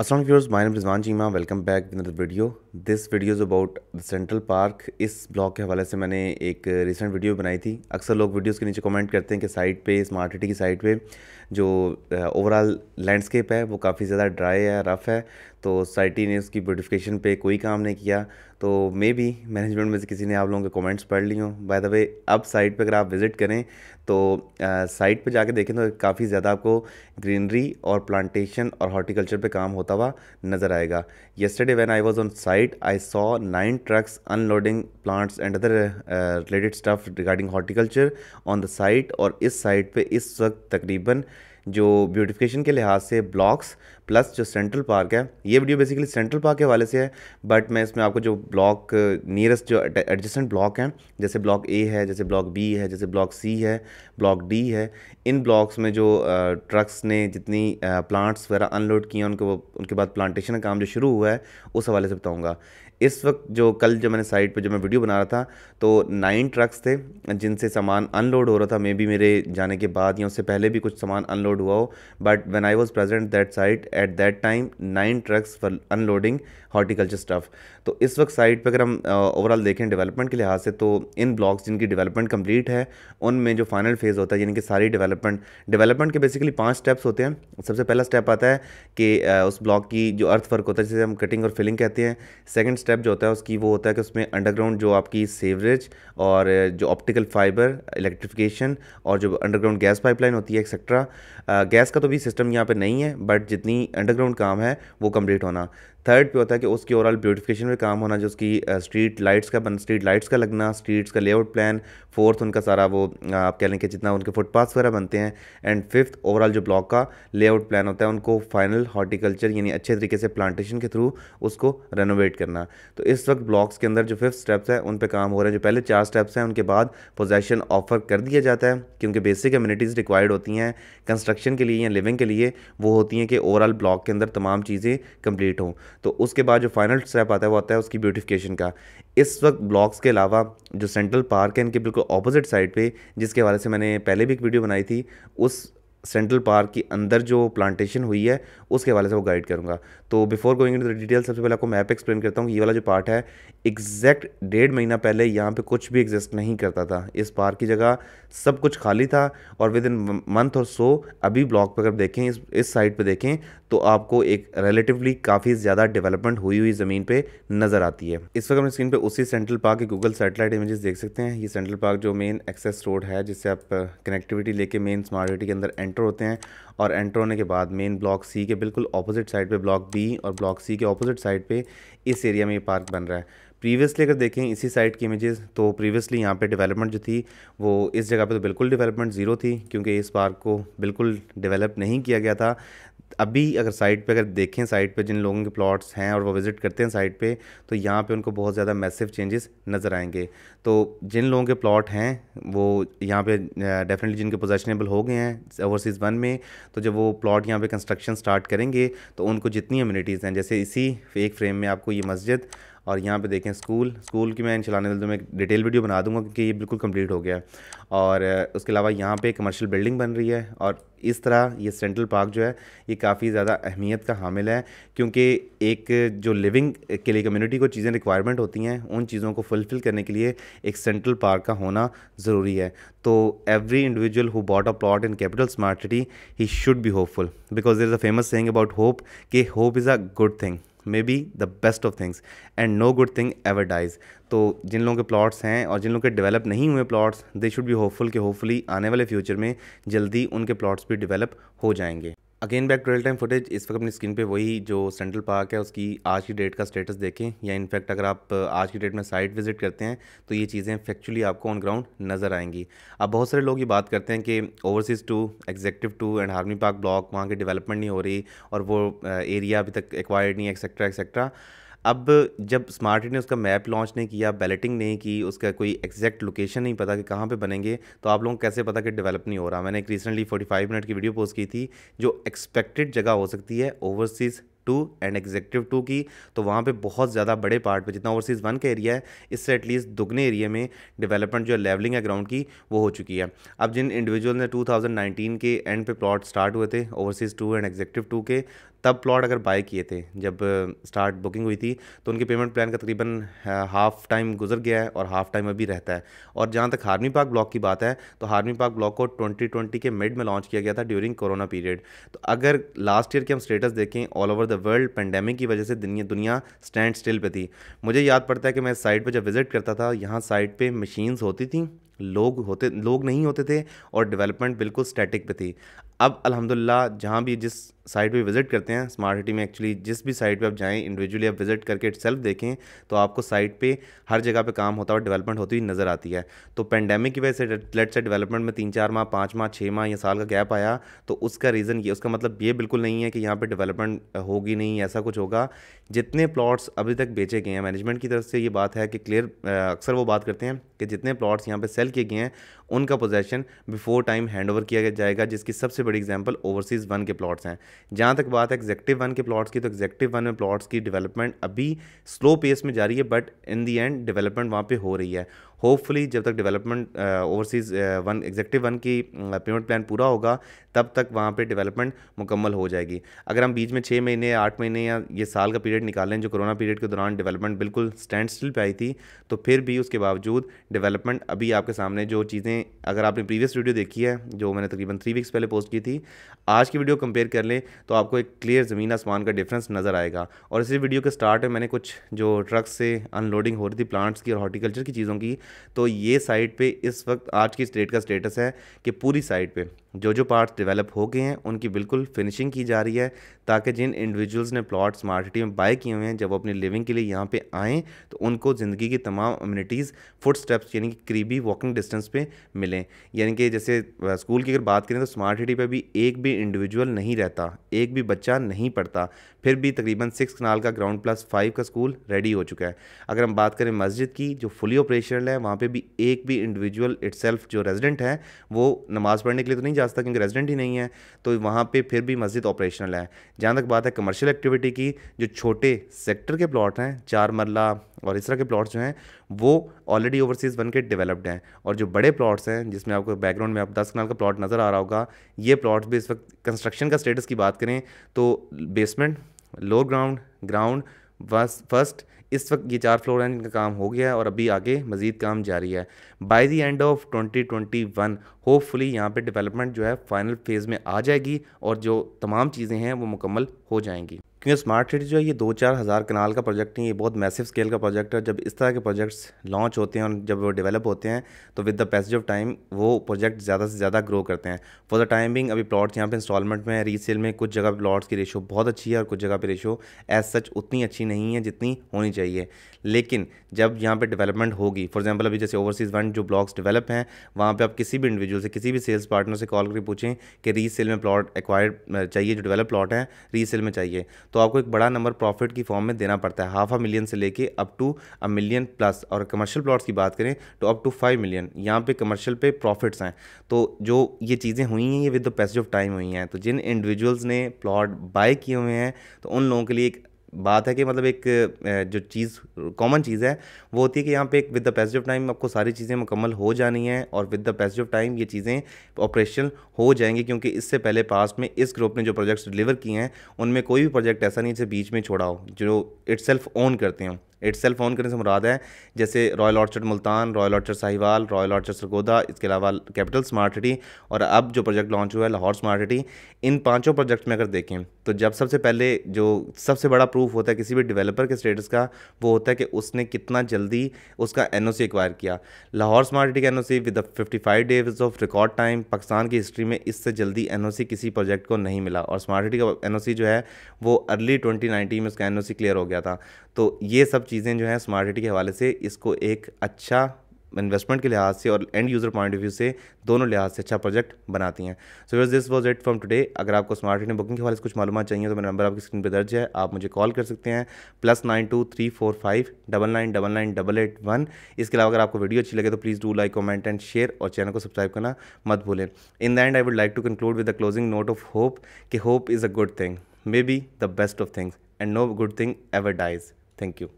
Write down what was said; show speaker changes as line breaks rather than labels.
Aslam viewers माइन Rizwan Cheema welcome back with other video this video is about the central park इस block के हवाले से मैंने एक रिसेंट वीडियो बनाई थी अक्सर लोग वीडियोज़ के नीचे कमेंट करते हैं कि साइट पे स्मार्ट सिटी की साइट पे जो ओवरऑल uh, लैंडस्केप है वो काफ़ी ज़्यादा ड्राई है रफ़ है तो सोसाइटी ने उसकी ब्यूटिफिकेशन पे कोई काम नहीं किया तो मे बी मैनेजमेंट में से किसी ने आप लोगों के कमेंट्स पढ़ ली हों बाय द वे अब साइट पर अगर आप विज़िट करें तो साइट पे जाके देखें तो काफ़ी ज़्यादा आपको ग्रीनरी और प्लांटेशन और हॉर्टिकल्चर पे काम होता हुआ नज़र आएगा yesterday when I was on site I saw nine trucks unloading plants and other related stuff regarding horticulture on the site और इस साइट पर इस वक्त तकरीबन जो ब्यूटिफिकेशन के लिहाज से ब्लॉक्स प्लस जो सेंट्रल पार्क है ये वीडियो बेसिकली सेंट्रल पार्क के हवाले से है बट मैं इसमें आपको जो ब्लॉक नियरेस्ट जो एडजस्टेंट ब्लॉक हैं जैसे ब्लॉक ए है जैसे ब्लॉक बी है जैसे ब्लॉक सी है ब्लॉक डी है इन ब्लॉक्स में जो ट्रक्स ने जितनी प्लांट्स वगैरह अनलोड किए हैं उनको उनके बाद प्लांटेशन का काम जो शुरू हुआ है उस हवाले से बताऊँगा इस वक्त जो कल जो मैंने साइट पे जो मैं वीडियो बना रहा था तो नाइन ट्रक्स थे जिनसे सामान अनलोड हो रहा था मे बी मेरे जाने के बाद या उससे पहले भी कुछ सामान अनलोड हुआ हो but when I was present that site at that time nine trucks for unloading horticulture stuff तो इस वक्त साइट पर अगर हम ओवरऑल देखें डेवलपमेंट के लिहाज से तो इन ब्लॉक्स जिनकी डेवलपमेंट कम्प्लीट है उनमें जो फाइनल फेज़ होता है यानी कि सारी डेवलपमेंट डेवलपमेंट के बेसिकली पाँच स्टेप्स होते हैं सबसे पहला स्टेप आता है कि उस ब्लॉक की जो अर्थ वर्क होता है जिसे हम कटिंग और फिलिंग कहते हैं सेकेंड स्टेप जो होता है उसकी वो होता है कि उसमें अंडरग्राउंड जो आपकी सेवरेज और जो ऑप्टिकल फाइबर इलेक्ट्रिफिकेशन और जो अंडरग्राउंड गैस पाइपलाइन होती है एक्सेट्रा गैस का तो भी सिस्टम यहाँ पर नहीं है बट जितनी अंडरग्राउंड काम है वो कम्प्लीट होना थर्ड पे होता है कि उसकी ओवरऑल ब्यूटिफिकेशन में काम होना जो उसकी स्ट्रीट लाइट्स का बन स्ट्रीट लाइट्स का लगना स्ट्रीट्स का लेआउट प्लान फोर्थ उनका सारा वो आप कह लें कि जितना उनके फुटपाथ्स वगैरह बनते हैं एंड फिफ्थ ओवरऑल जो ब्लॉक का लेआउट प्लान होता है उनको फाइनल हॉर्टिकल्चर यानी अच्छे तरीके से प्लांटेशन के थ्रू उसको रेनोवेट करना तो इस वक्त ब्लॉक्स के अंदर जो फिफ्थ स्टेप्स हैं उन पर काम हो रहे हैं जो पहले चार स्टेप्स हैं उनके बाद पोजेशन ऑफर कर दिया जाता है क्योंकि बेसिक कम्यूनिटीज़ रिक्वायर्ड होती हैं कंस्ट्रक्शन के लिए या लिविंग के लिए वो होती हैं कि ओवरऑल ब्लॉक के अंदर तमाम चीज़ें कंप्लीट हों तो उसके बाद जो फाइनल स्टेप आता है वो आता है उसकी ब्यूटिफिकेशन का इस वक्त ब्लॉक्स के अलावा जो सेंट्रल पार्क है इनके बिल्कुल अपोजिट साइड पे जिसके हवाले से मैंने पहले भी एक वीडियो बनाई थी उस सेंट्रल पार्क के अंदर जो प्लांटेशन हुई है उसके हवाले से वो गाइड करूँगा तो before going in the detail सबसे पहले आपको मैप एक्सप्लेन करता हूँ ये वाला जो पार्ट है एग्जैक्ट डेढ़ महीना पहले यहाँ पे कुछ भी एग्जिस्ट नहीं करता था इस पार्क की जगह सब कुछ खाली था और विद इन मंथ और सो अभी ब्लॉक पर अगर देखें इस इस साइड पर देखें तो आपको एक रिलेटिवली काफ़ी ज़्यादा डेवलपमेंट हुई हुई ज़मीन पर नज़र आती है इस वक्त हम स्क्रीन पर उसी सेंट्रल पार्क के गूगल सेटेलाइट इमेजेस देख सकते हैं ये सेंट्रल पार्क जो मेन एक्सेस रोड है जिससे आप कनेक्टिविटी लेके मेन स्मार्ट सिटी के अंदर एंटर होते हैं और एंटर होने के बाद मेन ब्लॉक सी के बिल्कुल अपोजिट साइड पे ब्लॉक बी और ब्लॉक सी के अपोजिट साइड पे इस एरिया में ये पार्क बन रहा है प्रीवियसली अगर देखें इसी साइट की इमेजेस तो प्रीवियसली यहाँ पे डेवलपमेंट जो थी वो इस जगह पे तो बिल्कुल डेवलपमेंट ज़ीरो थी क्योंकि इस पार्क को बिल्कुल डेवलप नहीं किया गया था अभी अगर साइट पे अगर देखें साइट पे जिन लोगों के प्लॉट्स हैं और वो विज़िट करते हैं साइट पे तो यहाँ पे उनको बहुत ज़्यादा मैसिव चेंजेस नज़र आएंगे तो जिन लोगों के प्लॉट हैं वो यहाँ पे डेफिनेटली जिनके पोजेशनेबल हो गए हैं ओवरसीज़ वन में तो जब वो प्लॉट यहाँ पे कंस्ट्रक्शन स्टार्ट करेंगे तो उनको जितनी अम्यूनिटीज़ हैं जैसे इसी एक फ्रेम में आपको ये मस्जिद और यहाँ पे देखें स्कूल स्कूल की मैं इंशाल्लाह तो मैं डिटेल वीडियो बना दूंगा क्योंकि ये बिल्कुल कंप्लीट हो गया है और उसके अलावा यहाँ पे कमर्शियल बिल्डिंग बन रही है और इस तरह ये सेंट्रल पार्क जो है ये काफ़ी ज़्यादा अहमियत का हामिल है क्योंकि एक जो लिविंग के लिए कम्यूनिटी को चीज़ें रिक्वायरमेंट होती हैं उन चीज़ों को फुलफ़िल करने के लिए एक सेंट्रल पार्क का होना ज़रूरी है तो every individual who bought a plot in Capital Smart City he should be hopeful because there is a famous saying about hope कि hope is a good thing may be the best of things and no good thing ever dies तो जिन लोगों के plots हैं और जिन लोगों के develop नहीं हुए plots they should be hopeful कि होपफुली आने वाले फ्यूचर में जल्दी उनके प्लॉट्स भी डेवलप हो जाएंगे again back trail time footage इस वक्त अपनी स्क्रीन पे वही जो सेंट्रल पार्क है उसकी आज की डेट का स्टेटस देखें या इनफैक्ट अगर आप आज की डेट में साइट विजिट करते हैं तो ये चीज़ें फैक्चुअली आपको ऑन ग्राउंड नज़र आएंगी अब बहुत सारे लोग ये बात करते हैं कि Overseas two Executive two and हार्मी पार्क ब्लॉक वहाँ की डेवलपमेंट नहीं हो रही और वो एरिया अभी तक एक्वायर्ड नहीं है एक्सेट्रा एक्सेट्रा अब जब स्मार्ट ने उसका मैप लॉन्च नहीं किया बैलेटिंग नहीं की उसका कोई एग्जैक्ट लोकेशन नहीं पता कि कहाँ पे बनेंगे तो आप लोगों को कैसे पता कि डेवलप नहीं हो रहा मैंने एक रिसेंटली 45 मिनट की वीडियो पोस्ट की थी जो एक्सपेक्टेड जगह हो सकती है Overseas two and Executive two की तो वहाँ पे बहुत ज़्यादा बड़े पार्ट पे जितना ओवरसीज़ वन का एरिया है इससे एटलीस्ट दुगने एरिया में डेवलपमेंट जो लेवलिंग है ग्राउंड की वो हो चुकी है अब जिन इंडिविजुअल ने 2019 के एंड पे प्लॉट स्टार्ट हुए थे Overseas two and Executive two के तब प्लॉट अगर बाय किए थे जब स्टार्ट बुकिंग हुई थी तो उनके पेमेंट प्लान का तकरीबन हाफ़ टाइम गुजर गया है और हाफ़ टाइम अभी रहता है और जहाँ तक हारमी पार्क ब्लॉक की बात है तो हारमी पार्क ब्लॉक को 2020 के मिड में लॉन्च किया गया था ड्यूरिंग कोरोना पीरियड तो अगर लास्ट ईयर के हम स्टेटस देखें all over the world pandemic की वजह से दुनिया दुनिया स्टैंड स्टिल पर थी मुझे याद पड़ता है कि मैं साइट पर जब विज़िट करता था यहाँ साइट पर मशीन्स होती थी लोग होते लोग नहीं होते थे और डेवलपमेंट बिल्कुल स्टैटिक पे थी अब अलहमदिल्ला जहाँ भी जिस साइट पे विज़िट करते हैं स्मार्ट सिटी में एक्चुअली जिस भी साइट पे आप जाएं इंडिविजुअली आप विज़िट करके सेल्फ देखें तो आपको साइट पे हर जगह पे काम होता है और डेवलपमेंट होती हुई नज़र आती है तो पेंडेमिक की वजह से लेट से डेवलपमेंट में तीन चार माह पाँच माह छः माह या साल का गैप आया तो उसका रीज़न ये उसका मतलब ये बिल्कुल नहीं है कि यहाँ पर डेवलपमेंट होगी नहीं ऐसा कुछ होगा जितने प्लाट्स अभी तक बेचे गए हैं मैनेजमेंट की तरफ से ये बात है कि क्लियर अक्सर वो बात करते हैं कि जितने प्लाट्स यहाँ पर सेल किए गए हैं उनका पोजेसन बिफोर टाइम हैंड किया जाएगा जिसकी सबसे बड़ी एग्जाम्पल ओवरसीज़ वन के प्लॉट्स हैं जहाँ तक बात है एग्जेक्टिव वन के प्लॉट्स की तो एग्जेक्टिव वन में प्लॉट्स की डेवलपमेंट अभी स्लो पेस में जा रही है but in the end development वहाँ पर हो रही है होपफुली जब तक development Overseas one Executive one की पेमेंट uh, प्लान पूरा होगा तब तक वहाँ पर डेवलपमेंट मुकम्मल हो जाएगी अगर हम बीच में छः महीने आठ महीने या ये साल का पीरियड निकालें जो कोरोना पीरियड के दौरान डेवलपमेंट बिल्कुल स्टैंड स्टिल पर आई थी तो फिर भी उसके बावजूद डेवलपमेंट अभी आपके सामने जो चीज़ें अगर आपने प्रीवियस वीडियो देखी है जो मैंने तकरीबन थ्री वीक्स पहले पोस्ट की थी आज की वीडियो कंपेयर कर लें तो आपको एक क्लियर ज़मीन आसमान का डिफरेंस नज़र आएगा और इसी वीडियो के स्टार्ट में मैंने कुछ जो ट्रक से अनलोडिंग हो रही थी प्लांट्स की और हॉर्टिकल्चर की चीज़ों की तो ये साइट पे इस वक्त आज की स्टेट का स्टेटस है कि पूरी साइट पे जो जो पार्ट्स डेवलप हो गए हैं उनकी बिल्कुल फिनिशिंग की जा रही है ताकि जिन इंडिविजुअल्स ने प्लॉट स्मार्ट सिटी में बाय किए हुए हैं जब वो अपनी लिविंग के लिए यहाँ पे आएँ तो उनको ज़िंदगी की तमाम अम्यूनिटीज़ फुट स्टेप्स यानी कि करीबी वॉकिंग डिस्टेंस पे मिलें यानी कि जैसे स्कूल की अगर बात करें तो स्मार्ट सिटी पर भी एक भी इंडिविजुअल नहीं रहता एक भी बच्चा नहीं पढ़ता फिर भी तकरीबन सिक्स कनाल का ग्राउंड प्लस फाइव का स्कूल रेडी हो चुका है अगर हम बात करें मस्जिद की जो फुली ऑपरेशनल है वहाँ पर भी एक भी इंडिविजुअल इट जो रेजिडेंट है वो नमाज़ पढ़ने के लिए तो नहीं सकता क्योंकि रेजिडेंट ही नहीं है तो वहाँ पर फिर भी मस्जिद ऑपरेशनल है जहाँ तक बात है कमर्शियल एक्टिविटी की जो छोटे सेक्टर के प्लॉट हैं चार मरला और इस तरह के प्लॉट्स जो हैं वो ऑलरेडी ओवरसीज़ बन के डेवलप्ड हैं और जो बड़े प्लॉट्स हैं जिसमें आपको बैकग्राउंड में आप दस कनाल का प्लॉट नज़र आ रहा होगा ये प्लॉट्स भी इस वक्त कंस्ट्रक्शन का स्टेटस की बात करें तो basement lower ground ground first इस वक्त ये चार फ्लोर हैं जिनका काम हो गया है और अभी आगे मज़ीद काम जारी है by the end of 2021 hopefully यहाँ पर डेवलपमेंट जो है फाइनल फेज़ में आ जाएगी और जो तमाम चीज़ें हैं वो मुकम्मल हो जाएंगी क्योंकि स्मार्ट सिटी जो है ये दो चार हज़ार कनाल का प्रोजेक्ट नहीं ये बहुत मैसिव स्केल का प्रोजेक्ट है जब इस तरह के प्रोजेक्ट्स लॉन्च होते हैं और जब वो डेवलप होते हैं तो with the passage of time वो प्रोजेक्ट ज़्यादा से ज़्यादा ग्रो करते हैं फॉर द टाइम बिंग अभी प्लॉट्स यहाँ पे इंस्टॉलमेंट में रीसेल में कुछ जगह प्लाट्स प्लॉट्स की रेशो बहुत अच्छी है और कुछ जगह पर रेशो एज सच उतनी अच्छी नहीं है जितनी होनी चाहिए लेकिन जब यहाँ पर डेवलपमेंट होगी फॉर एग्जाम्पल अभी जैसे ओवरसीज़ वन जो ब्लॉक्स डेवलप हैं वहाँ पर आप किसी भी इंडिविजुअल से किसी भी सेल्स पार्टनर से कॉल करके पूछें कि रीसेल में प्लॉट एक्वायर्ड चाहिए जो डेवलप प्लॉट हैं रीसेल में चाहिए तो आपको एक बड़ा नंबर प्रॉफिट की फॉर्म में देना पड़ता है हाफ अ मिलियन से लेके up to a million plus और कमर्शियल प्लॉट्स की बात करें तो अप टू फाइव मिलियन यहाँ पे कमर्शियल पे प्रॉफिट्स हैं तो जो ये चीज़ें हुई हैं ये with the passage of time हुई हैं तो जिन इंडिविजुअल्स ने प्लॉट बाय किए हुए हैं तो उन लोगों के लिए एक बात है कि मतलब एक जो चीज़ कॉमन चीज़ है वो होती है कि यहाँ पे एक with the passage of time आपको सारी चीज़ें मुकम्मल हो जानी है और with the passage of time ये चीज़ें ऑपरेशनल हो जाएंगी क्योंकि इससे पहले पास में इस ग्रुप ने जो प्रोजेक्ट्स डिलीवर किए हैं उनमें कोई भी प्रोजेक्ट ऐसा नहीं जिसे बीच में छोड़ा हो जो इट्स ओन करते हों इट्स सेल्फ ऑन करने से मुराद है जैसे royal orchard Multan royal orchard Sahiwal royal orchard Sargodha इसके अलावा कैपिटल स्मार्ट सिटी और अब जो प्रोजेक्ट लॉन्च हुआ है लाहौर स्मार्ट सिटी इन पांचों प्रोजेक्ट में अगर देखें तो जब सबसे पहले जो सबसे बड़ा प्रूफ होता है किसी भी डिवेलपर के स्टेटस का वो होता है कि उसने कितना जल्दी उसका एन ओ सी एक्वायर किया लाहौर स्मार्ट सिटी का N O C with fifty five days of record time Pakistan की हिस्ट्री में इससे जल्दी एन ओ सी किसी प्रोजेक्ट को नहीं मिला और स्मार्ट सिटी का एन ओ सी जो है वो अर्ली ट्वेंटी नाइनटीन में उसका एन ओ सी क्लियर हो गया था तो ये सब चीज़ें जो हैं स्मार्ट सिटी के हवाले से इसको एक अच्छा इन्वेस्टमेंट के लिहाज से और end user point of view से दोनों लिहाज से अच्छा प्रोजेक्ट बनाती हैं so use this was it from today अगर आपको स्मार्ट सिटी बुकिंग के हवाले से कुछ मालूम चाहिए तो मेरा नंबर आपकी स्क्रीन पर दर्ज है आप मुझे कॉल कर सकते हैं plus nine two three four five double nine double nine double eight one इसके अलावा अगर आपको वीडियो अच्छी लगे तो please do like comment and share और चैनल को सब्सक्राइब करना मत भूलें in the end I would like to conclude with the closing note of hope कि hope is a good thing may be the best of things and no good thing ever dies thank you